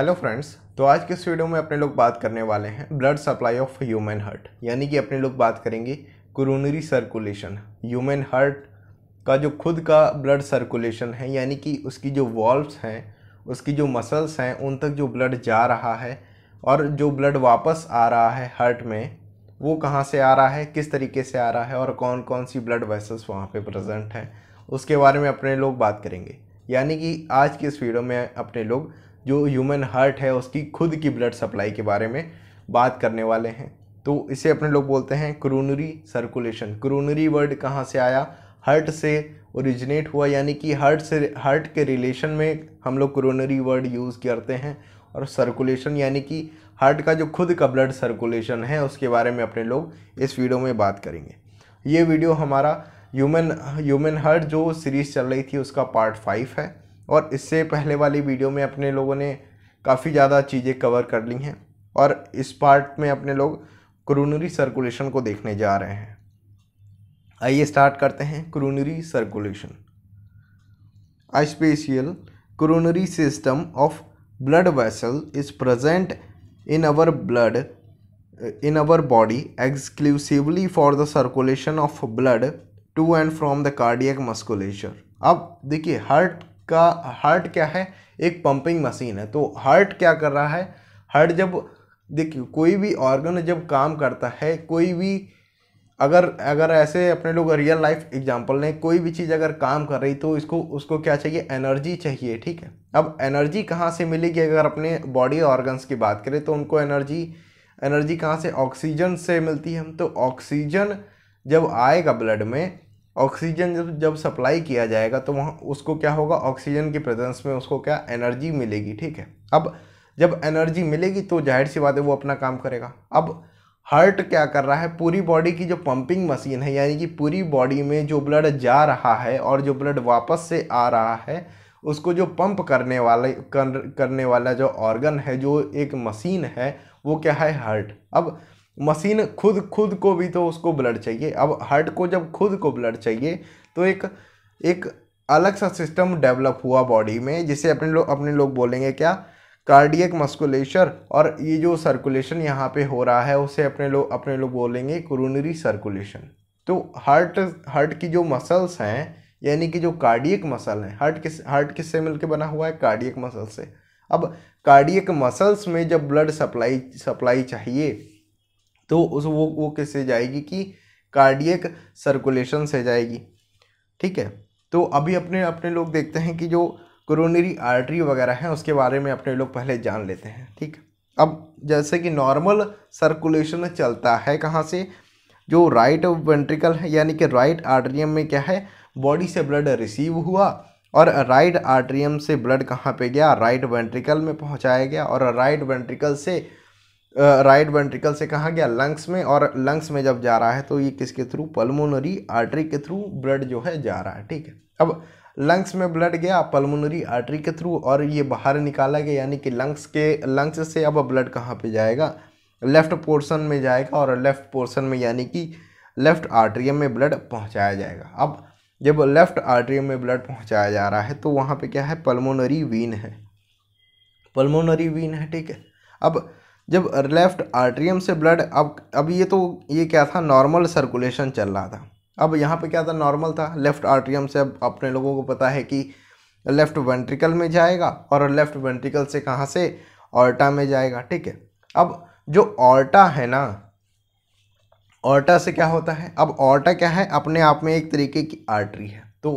hello friends तो आज के इस वीडियो में अपने लोग बात करने वाले हैं blood supply of human heart यानी कि अपने लोग बात करेंगे कुरूनरी सर्कुलेशन ह्यूमन हार्ट का जो खुद का ब्लड सर्कुलेशन है यानी कि उसकी जो वॉल्व्स हैं उसकी जो मसल्स हैं उन तक जो ब्लड जा रहा है और जो ब्लड वापस आ रहा है हार्ट में वो कहाँ से आ रहा है किस तरीके से आ रहा है और कौन कौन सी ब्लड वेसल्स वहाँ पर प्रजेंट हैं उसके बारे में अपने लोग बात करेंगे यानी कि आज के इस वीडियो में अपने लोग जो ह्यूमन हार्ट है उसकी खुद की ब्लड सप्लाई के बारे में बात करने वाले हैं तो इसे अपने लोग बोलते हैं क्रोनरी सर्कुलेशन क्रोनरी वर्ड कहाँ से आया हार्ट से ओरिजिनेट हुआ यानी कि हार्ट से हार्ट के रिलेशन में हम लोग क्रोनरी वर्ड यूज़ करते हैं और सर्कुलेशन यानी कि हार्ट का जो खुद का ब्लड सर्कुलेशन है उसके बारे में अपने लोग इस वीडियो में बात करेंगे ये वीडियो हमारा ह्यूमन ह्यूमन हार्ट जो सीरीज़ चल रही थी उसका पार्ट फाइव है और इससे पहले वाली वीडियो में अपने लोगों ने काफ़ी ज़्यादा चीज़ें कवर कर ली हैं और इस पार्ट में अपने लोग क्रोनरी सर्कुलेशन को देखने जा रहे हैं आइए स्टार्ट करते हैं coronary circulation a special coronary system of blood vessel is present in our blood in our body exclusively for the circulation of blood to and from the cardiac musculature अब देखिए हार्ट का हार्ट क्या है एक pumping machine है तो heart क्या कर रहा है हार्ट जब देखिए कोई भी ऑर्गन जब काम करता है कोई भी अगर अगर ऐसे अपने लोग रियल लाइफ एग्जांपल लें कोई भी चीज़ अगर काम कर रही तो इसको उसको क्या चाहिए एनर्जी चाहिए ठीक है अब एनर्जी कहाँ से मिलेगी अगर अपने बॉडी ऑर्गन्स की बात करें तो उनको एनर्जी एनर्जी कहाँ से ऑक्सीजन से मिलती है तो ऑक्सीजन जब आएगा ब्लड में ऑक्सीजन जब जब सप्लाई किया जाएगा तो वहाँ उसको क्या होगा ऑक्सीजन के प्रेजेंस में उसको क्या एनर्जी मिलेगी ठीक है अब जब एनर्जी मिलेगी तो जाहिर सी बात है वो अपना काम करेगा अब हार्ट क्या कर रहा है पूरी बॉडी की जो पंपिंग मशीन है यानी कि पूरी बॉडी में जो ब्लड जा रहा है और जो ब्लड वापस से आ रहा है उसको जो पंप करने वाले कर, करने वाला जो ऑर्गन है जो एक मशीन है वो क्या है हार्ट अब मशीन खुद खुद को भी तो उसको ब्लड चाहिए अब हार्ट को जब खुद को ब्लड चाहिए तो एक एक अलग सा सिस्टम डेवलप हुआ बॉडी में जिसे अपने लोग अपने लोग बोलेंगे क्या कार्डियक मस्कुलेशर और ये जो सर्कुलेशन यहाँ पे हो रहा है उसे अपने लोग अपने लोग बोलेंगे क्रूनरी सर्कुलेशन तो हार्ट हार्ट की जो मसल्स हैं यानी कि जो कार्डियक मसल हैं हार्ट किस हार्ट किससे मिलकर बना हुआ है कार्डियक मसल से अब कार्डियक मसल्स में जब ब्लड सप्लाई सप्लाई चाहिए तो उस वो वो किससे जाएगी कि कार्डियक सर्कुलेशन से जाएगी ठीक है तो अभी अपने अपने लोग देखते हैं कि जो क्रोनरी आर्टरी वगैरह हैं उसके बारे में अपने लोग पहले जान लेते हैं ठीक अब जैसे कि नॉर्मल सर्कुलेशन चलता है कहाँ से जो राइट वेंट्रिकल है यानी कि राइट आर्ट्रियम में क्या है बॉडी से ब्लड रिसीव हुआ और राइट आर्ट्रियम से ब्लड कहाँ पे गया राइट वेंट्रिकल में पहुँचाया गया और राइट वेंट्रिकल से राइट वेंट्रिकल से कहाँ गया लंग्स में और लंग्स में जब जा रहा है तो ये किसके थ्रू पल्मोनरी आर्टरी के थ्रू ब्लड जो है जा रहा है ठीक है अब लंग्स में ब्लड गया पल्मोनरी आर्टरी के थ्रू और ये बाहर निकाला गया यानी कि लंग्स के लंग्स से अब ब्लड कहाँ पे जाएगा लेफ़्ट पोर्शन में जाएगा और लेफ़्ट पोर्शन में यानी कि लेफ़्ट आर्ट्रियम में ब्लड पहुँचाया जाएगा अब जब लेफ़्ट आर्ट्रियम में ब्लड पहुँचाया जा रहा है तो वहाँ पर क्या है पल्मोनरी वीन है पलमोनरी वीन है ठीक है अब जब लेफ्ट आर्ट्रियम से ब्लड अब अब ये तो ये क्या था नॉर्मल सर्कुलेशन चल रहा था अब यहाँ पे क्या था नॉर्मल था लेफ्ट आर्ट्रियम से अब अपने लोगों को पता है कि लेफ्ट वेंट्रिकल में जाएगा और लेफ्ट वेंट्रिकल से कहाँ से ऑर्टा में जाएगा ठीक है अब जो ऑर्टा है ना ऑर्टा से क्या होता है अब ऑर्टा क्या है अपने आप में एक तरीके की आर्ट्री है तो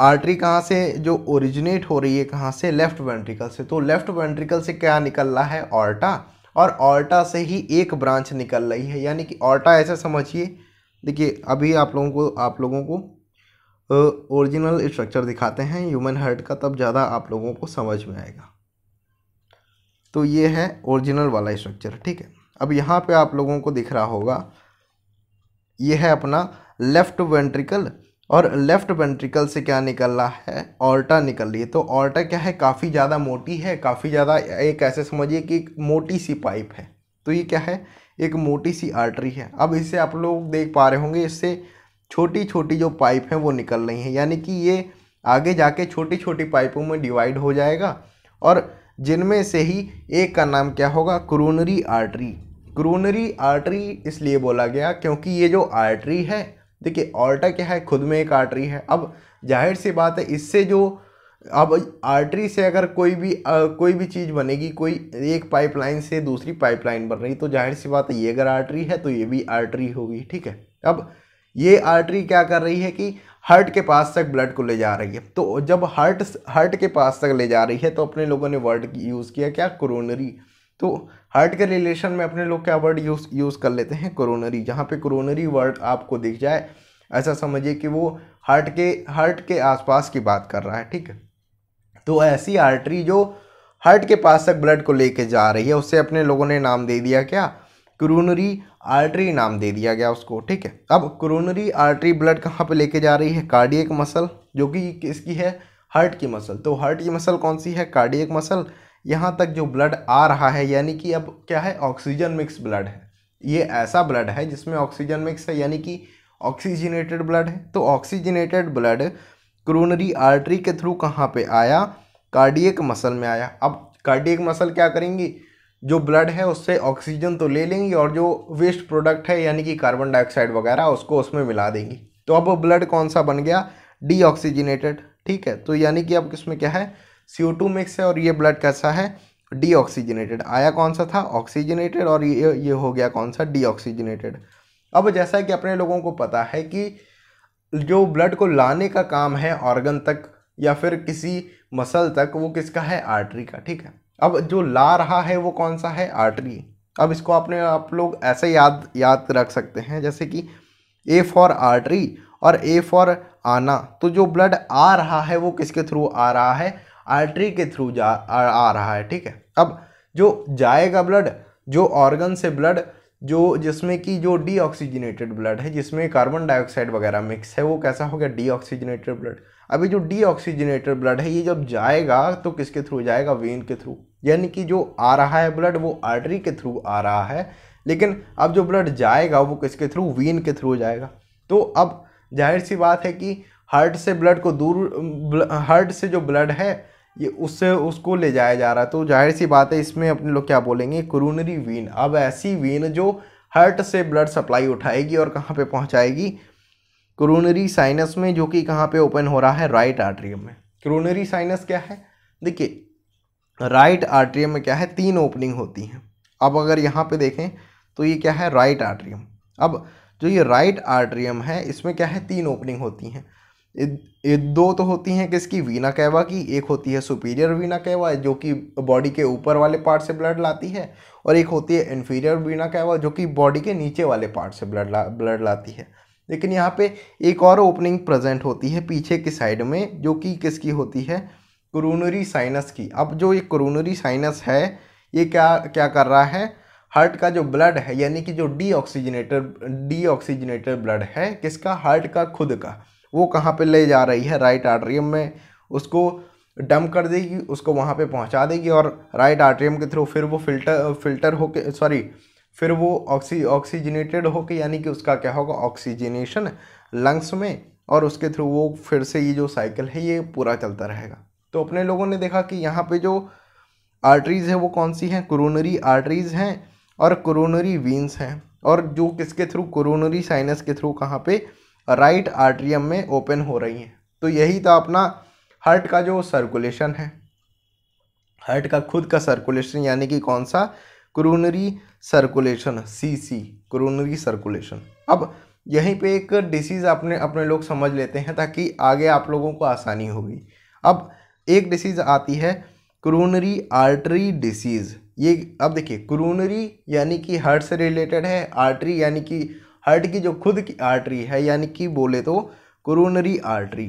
आर्टरी कहाँ से जो ओरिजिनेट हो रही है कहाँ से लेफ्ट वेंट्रिकल से तो लेफ्ट वेंट्रिकल से क्या निकल रहा है ऑर्टा और ऑल्टा से ही एक ब्रांच निकल रही है यानी कि ऑल्टा ऐसा समझिए देखिए अभी आप लोगों को आप लोगों को ओरिजिनल स्ट्रक्चर दिखाते हैं ह्यूमन हर्ट का तब ज़्यादा आप लोगों को समझ में आएगा तो ये है ओरिजिनल वाला स्ट्रक्चर ठीक है अब यहाँ पे आप लोगों को दिख रहा होगा ये है अपना लेफ्ट वेंट्रिकल और लेफ्ट वेंट्रिकल से क्या निकल रहा है ऑल्टा निकल रही है तो ऑल्टा क्या है काफ़ी ज़्यादा मोटी है काफ़ी ज़्यादा एक ऐसे समझिए कि एक मोटी सी पाइप है तो ये क्या है एक मोटी सी आर्टरी है अब इसे आप लोग देख पा रहे होंगे इससे छोटी छोटी जो पाइप हैं वो निकल रही हैं यानी कि ये आगे जाके छोटी छोटी पाइपों में डिवाइड हो जाएगा और जिनमें से ही एक का नाम क्या होगा क्रोनरी आर्टरी क्रोनरी आर्टरी इसलिए बोला गया क्योंकि ये जो आर्टरी है देखिए ऑर्टा क्या है खुद में एक आर्टरी है अब जाहिर सी बात है इससे जो अब आर्टरी से अगर कोई भी आ, कोई भी चीज़ बनेगी कोई एक पाइपलाइन से दूसरी पाइपलाइन बन रही तो जाहिर सी बात है ये अगर आर्टरी है तो ये भी आर्टरी होगी ठीक है अब ये आर्टरी क्या कर रही है कि हार्ट के पास तक ब्लड को ले जा रही है तो जब हार्ट हार्ट के पास तक ले जा रही है तो अपने लोगों ने वर्ड यूज़ किया क्या क्रोनरी तो हार्ट के रिलेशन में अपने लोग क्या वर्ड यूज़ यूज़ कर लेते हैं कोरोनरी जहाँ पे कोरोनरी वर्ड आपको दिख जाए ऐसा समझिए कि वो हार्ट के हार्ट के आसपास की बात कर रहा है ठीक है तो ऐसी आर्टरी जो हार्ट के पास तक ब्लड को लेके जा रही है उससे अपने लोगों ने नाम दे दिया क्या क्रोनरी आर्टरी नाम दे दिया गया उसको ठीक है अब क्रोनरी आर्टरी ब्लड कहाँ पे लेके जा रही है कार्डियक मसल जो कि किसकी है हार्ट की मसल तो हार्ट की मसल कौन सी है कार्डियक मसल यहाँ तक जो ब्लड आ रहा है यानी कि अब क्या है ऑक्सीजन मिक्स ब्लड है ये ऐसा ब्लड है जिसमें ऑक्सीजन मिक्स है यानी कि ऑक्सीजनेटेड ब्लड है तो ऑक्सीजनेटेड ब्लड क्रोनरी आर्टरी के थ्रू कहाँ पे आया कार्डियक मसल में आया अब कार्डियक मसल क्या करेंगी जो ब्लड है उससे ऑक्सीजन तो ले लेंगी और जो वेस्ट प्रोडक्ट है यानी कि कार्बन डाइऑक्साइड वगैरह उसको उसमें मिला देंगी तो अब ब्लड कौन सा बन गया डी ठीक है तो यानी कि अब इसमें क्या है सी टू मिक्स है और ये ब्लड कैसा है डीऑक्सीजनेटेड आया कौन सा था ऑक्सीजनेटेड और ये ये हो गया कौन सा डीऑक्सीजनेटेड अब जैसा कि अपने लोगों को पता है कि जो ब्लड को लाने का काम है ऑर्गन तक या फिर किसी मसल तक वो किसका है आर्टरी का ठीक है अब जो ला रहा है वो कौन सा है आर्टरी अब इसको अपने आप लोग ऐसे याद याद रख सकते हैं जैसे कि ए फॉर आर्टरी और ए फॉर आना तो जो ब्लड आ रहा है वो किसके थ्रू आ रहा है आर्टरी के थ्रू जा आ, आ रहा है ठीक है अब जो जाएगा ब्लड जो ऑर्गन से ब्लड जो जिसमें कि जो डीऑक्सीजनेटेड ब्लड है जिसमें कार्बन डाइऑक्साइड वगैरह मिक्स है वो कैसा हो गया डीऑक्सीजनेटेड ब्लड अभी जो डीऑक्सीजनेटेड ब्लड है ये जब जाएगा तो किसके थ्रू जाएगा वेन के थ्रू यानी कि जो आ रहा है ब्लड वो आर्टरी के थ्रू आ रहा है लेकिन अब जो ब्लड जाएगा वो किसके थ्रू वेन के थ्रू जाएगा तो अब जाहिर सी बात है कि हार्ट से ब्लड को दूर हार्ट से जो ब्लड है ये उससे उसको ले जाया जा रहा है तो जाहिर सी बात है इसमें अपने लोग क्या बोलेंगे क्रूनरी वीन अब ऐसी वीन जो हर्ट से ब्लड सप्लाई उठाएगी और कहाँ पे पहुँचाएगी क्रूनरी साइनस में जो कि कहाँ पे ओपन हो रहा है राइट आर्ट्रियम में क्रूनरी साइनस क्या है देखिए राइट आर्ट्रियम में क्या है तीन ओपनिंग होती हैं अब अगर यहाँ पर देखें तो ये क्या है राइट आर्ट्रियम अब जो ये राइट आर्ट्रियम है इसमें क्या है तीन ओपनिंग होती हैं दो तो होती हैं किसकी वीना कैवा की एक होती है सुपीरियर वीना कैवा जो कि बॉडी के ऊपर वाले पार्ट से ब्लड लाती है और एक होती है इन्फीरियर वीना कैवा जो कि बॉडी के नीचे वाले पार्ट से ब्लड ला ब्लड लाती है लेकिन यहाँ पे एक और ओपनिंग प्रेजेंट होती है पीछे की साइड में जो कि किसकी होती है क्रोनरी साइनस की अब जो ये क्रोनरी साइनस है ये क्या क्या कर रहा है हार्ट का जो ब्लड है यानी कि जो डी डी ऑक्सीजनेटर ब्लड है किसका हार्ट का खुद का वो कहाँ पे ले जा रही है राइट आर्ट्रियम में उसको डम कर देगी उसको वहाँ पे पहुँचा देगी और राइट आर्ट्रियम के थ्रू फिर वो फिल्टर फिल्टर होके सॉरी फिर वो ऑक्सी ऑक्सीजनेटेड होके यानी कि उसका क्या होगा ऑक्सीजनेशन लंग्स में और उसके थ्रू वो फिर से ये जो साइकिल है ये पूरा चलता रहेगा तो अपने लोगों ने देखा कि यहाँ पे जो आर्टरीज़ है वो कौन सी हैं क्रोनरी आर्टरीज़ हैं और क्रोनरी वीन्स हैं और जो किसके थ्रू कोरोनरी साइनस के थ्रू कहाँ पे राइट आर्ट्रियम में ओपन हो रही हैं तो यही था अपना हार्ट का जो सर्कुलेशन है हार्ट का खुद का सर्कुलेशन यानी कि कौन सा क्रोनरी सर्कुलेशन सी सी क्रोनरी सर्कुलेशन अब यहीं पे एक डिसीज़ अपने अपने लोग समझ लेते हैं ताकि आगे आप लोगों को आसानी होगी अब एक डिसीज़ आती है क्रोनरी आर्टरी डिसीज़ ये अब देखिए क्रोनरी यानी कि हार्ट से रिलेटेड है आर्टरी यानी कि हार्ट की जो खुद की आर्टरी है यानी कि बोले तो कोरोनरी आर्टरी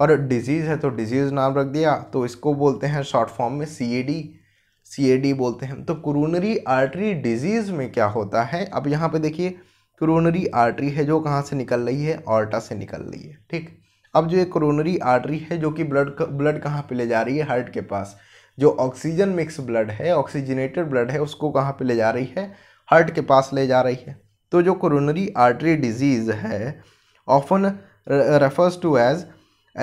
और डिजीज़ है तो डिजीज़ नाम रख दिया तो इसको बोलते हैं शॉर्ट फॉर्म में सी A D C A D बोलते हैं तो कुरूनरी आर्टरी डिजीज़ में क्या होता है अब यहाँ पे देखिए कुरूनरी आर्टरी है जो कहाँ से निकल रही है ऑर्टा से निकल रही है ठीक अब जो ये कुरूनरी आर्टरी है जो कि ब्लड ब्लड कहाँ पर ले जा रही है हार्ट के पास जो ऑक्सीजन मिक्स ब्लड है ऑक्सीजनेटेड ब्लड है उसको कहाँ पर ले जा रही है हार्ट के पास ले जा रही है तो जो कोरोनरी आर्टरी डिजीज़ है often refers to as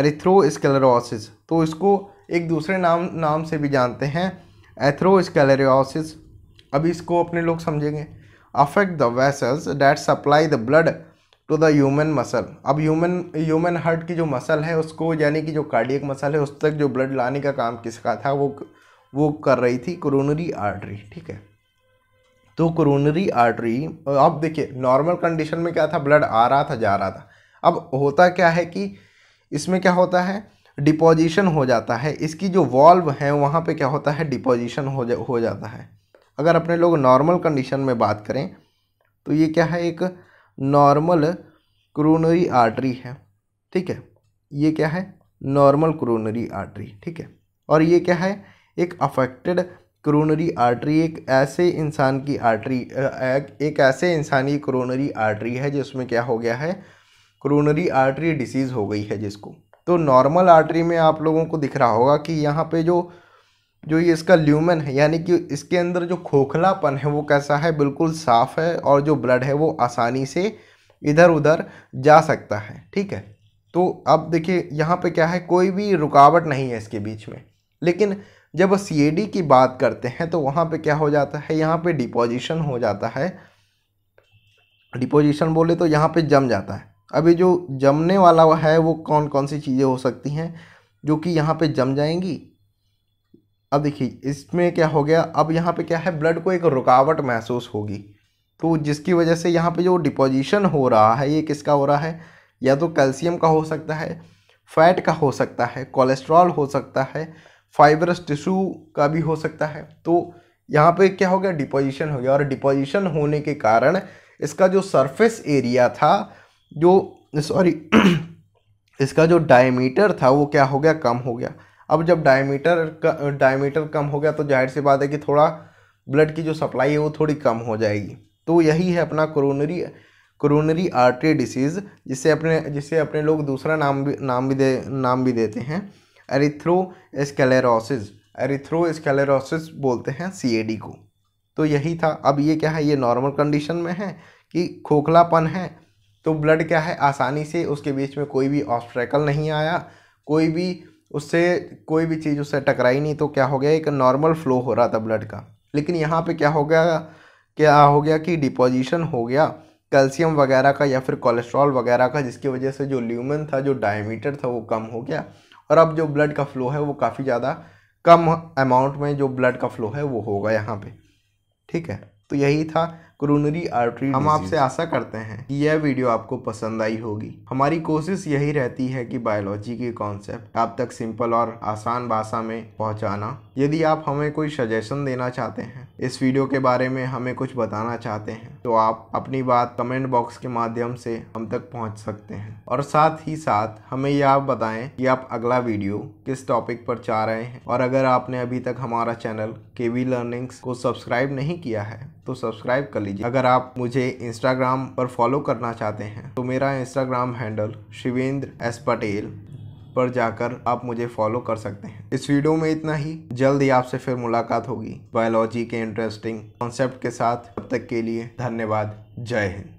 atherosclerosis तो इसको एक दूसरे नाम नाम से भी जानते हैं एथ्रोस्केलरोसिस अभी इसको अपने लोग समझेंगे affect the vessels that supply the blood to the human muscle अब ह्यूमन ह्यूमन हार्ट की जो मसल है उसको यानी कि जो कार्डियक मसल है उस तक जो ब्लड लाने का काम किसका था वो वो कर रही थी कोरोनरी आर्टरी ठीक है तो क्रोनरी आर्टरी अब देखिए नॉर्मल कंडीशन में क्या था ब्लड आ रहा था जा रहा था अब होता क्या है कि इसमें क्या होता है डिपोजिशन हो जाता है इसकी जो वॉल्व है वहाँ पे क्या होता है डिपोजिशन हो जा हो जाता है अगर अपने लोग नॉर्मल कंडीशन में बात करें तो ये क्या है एक नॉर्मल क्रोनरी आर्टरी है ठीक है ये क्या है नॉर्मल क्रोनरी आर्टरी ठीक है और ये क्या है एक अफेक्टेड क्रोनरी आर्टरी एक ऐसे इंसान की आर्टरी एक ऐसे इंसान की क्रोनरी आर्टरी है जिसमें क्या हो गया है क्रोनरी आर्टरी डिसीज़ हो गई है जिसको तो नॉर्मल आर्टरी में आप लोगों को दिख रहा होगा कि यहाँ पे जो जो ये इसका ल्यूमन है यानी कि इसके अंदर जो खोखलापन है वो कैसा है बिल्कुल साफ़ है और जो ब्लड है वो आसानी से इधर उधर जा सकता है ठीक है तो अब देखिए यहाँ पे क्या है कोई भी रुकावट नहीं है इसके बीच में लेकिन जब सी की बात करते हैं तो वहाँ पे क्या हो जाता है यहाँ पे डिपोजिशन हो जाता है डिपोजिशन बोले तो यहाँ पे जम जाता है अभी जो जमने वाला है वो कौन कौन सी चीज़ें हो सकती हैं जो कि यहाँ पे जम जाएंगी अब देखिए इसमें क्या हो गया अब यहाँ पे क्या है ब्लड को एक रुकावट महसूस होगी तो जिसकी वजह से यहाँ पे जो डिपोजिशन हो रहा है ये किसका हो रहा है या तो कैल्शियम का हो सकता है फैट का हो सकता है कोलेस्ट्रॉल हो सकता है फाइबरस टिश्यू का भी हो सकता है तो यहाँ पे क्या हो गया डिपोजिशन हो गया और डिपोजिशन होने के कारण इसका जो सरफेस एरिया था जो सॉरी इसका जो डायमीटर था वो क्या हो गया कम हो गया अब जब डायमीटर डायमीटर कम हो गया तो जाहिर सी बात है कि थोड़ा ब्लड की जो सप्लाई है वो थोड़ी कम हो जाएगी तो यही है अपना क्रोनरी क्रोनरी आर्टरी डिसीज़ जिसे अपने जिसे अपने लोग दूसरा नाम भी नाम भी दे नाम भी देते हैं एरिथ्रो एरिथ्रो स्केलेरोसिस बोलते हैं सी को तो यही था अब ये क्या है ये नॉर्मल कंडीशन में है कि खोखलापन है तो ब्लड क्या है आसानी से उसके बीच में कोई भी ऑब्स्ट्रैकल नहीं आया कोई भी उससे कोई भी चीज़ उससे टकराई नहीं तो क्या हो गया एक नॉर्मल फ्लो हो रहा था ब्लड का लेकिन यहाँ पे क्या हो गया क्या हो गया कि डिपोजिशन हो गया कैल्शियम वगैरह का या फिर कोलेस्ट्रॉल वगैरह का जिसकी वजह से जो ल्यूमन था जो डायमीटर था वो कम हो गया और अब जो ब्लड का फ्लो है वो काफ़ी ज़्यादा कम अमाउंट में जो ब्लड का फ्लो है वो होगा यहाँ पे ठीक है तो यही था क्रोनरी आर्टरी हम आपसे आशा करते हैं कि यह वीडियो आपको पसंद आई होगी हमारी कोशिश यही रहती है कि बायोलॉजी के कॉन्सेप्ट आप तक सिंपल और आसान भाषा में पहुंचाना यदि आप हमें कोई सजेशन देना चाहते हैं इस वीडियो के बारे में हमें कुछ बताना चाहते हैं तो आप अपनी बात कमेंट बॉक्स के माध्यम से हम तक पहुँच सकते हैं और साथ ही साथ हमें यह आप बताएं कि आप अगला वीडियो किस टॉपिक पर चाह रहे हैं और अगर आपने अभी तक हमारा चैनल के लर्निंग्स को सब्सक्राइब नहीं किया है तो सब्सक्राइब कर लीजिए अगर आप मुझे इंस्टाग्राम पर फॉलो करना चाहते हैं तो मेरा Instagram handle Shivendra S Patel पर जाकर आप मुझे फॉलो कर सकते हैं इस वीडियो में इतना ही जल्द ही आपसे फिर मुलाकात होगी बायोलॉजी के इंटरेस्टिंग कॉन्सेप्ट के साथ तब तक के लिए धन्यवाद जय हिंद